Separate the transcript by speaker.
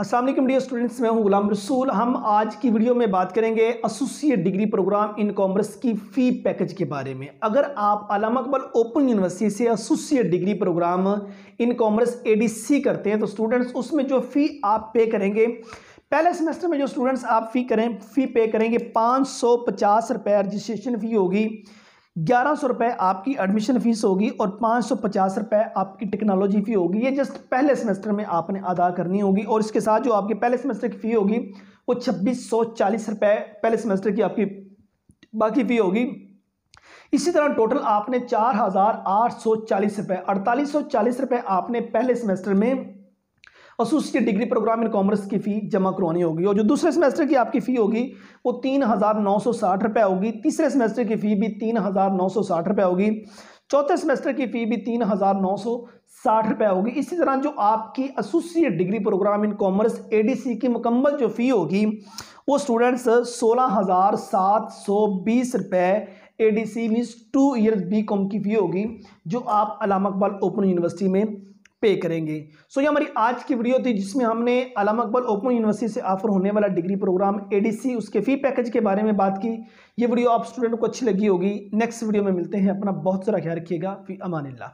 Speaker 1: Aslam dear students मैं हूं गुलाम रसूल हम आज की वीडियो में बात करेंगे associate degree program in commerce की फ़ी पैकेज के बारे में अगर आप अलामा अकबल ओपन यूनिवर्सिटी से associate degree program in commerce ए करते हैं तो स्टूडेंट्स उसमें जो फ़ी आप पे करेंगे पहले सेमेस्टर में जो स्टूडेंट्स आप फ़ी करें फ़ी पे करेंगे पाँच सौ पचास रुपये रजिस्ट्रेशन फ़ी होगी ग्यारह सौ रुपये आपकी एडमिशन फ़ीस होगी और पाँच सौ पचास रुपये आपकी टेक्नोलॉजी फ़ी होगी ये जस्ट पहले सेमेस्टर में आपने अदा करनी होगी और इसके साथ जो आपके पहले सेमेस्टर की फ़ी होगी वो छब्बीस सौ चालीस रुपये पहले सेमेस्टर की आपकी बाकी फ़ी होगी इसी तरह टोटल आपने चार हज़ार आठ सौ चालीस रुपये अड़तालीस सौ चालीस रुपये आपने पहले सेमेस्टर में associate degree program in commerce की फ़ी जमा करवानी होगी और जो दूसरे सेमेस्टर की आपकी फ़ी होगी वो तीन हज़ार नौ सौ साठ रुपये होगी तीसरे सेमेस्टर की फ़ी भी तीन हज़ार नौ सौ साठ रुपये होगी चौथे सेमेस्टर की फ़ी भी तीन हज़ार नौ सौ साठ रुपये होगी इसी तरह जो आपकी associate degree program in commerce सी की मुकम्मल जो फ़ी होगी वो स्टूडेंट्स सोलह हज़ार सात सौ बीस रुपये A D C means two years B com की फ़ी होगी जो आप अलामकबाल ओपन यूनिवर्सिटी में पे करेंगे सो so, ये हमारी आज की वीडियो थी जिसमें हमने अलाम अकबर ओपन यूनिवर्सिटी से ऑफर होने वाला डिग्री प्रोग्राम एडीसी उसके फ़ी पैकेज के बारे में बात की ये वीडियो आप स्टूडेंट को अच्छी लगी होगी नेक्स्ट वीडियो में मिलते हैं अपना बहुत सारा ख्याल रखिएगा फ़ी अमान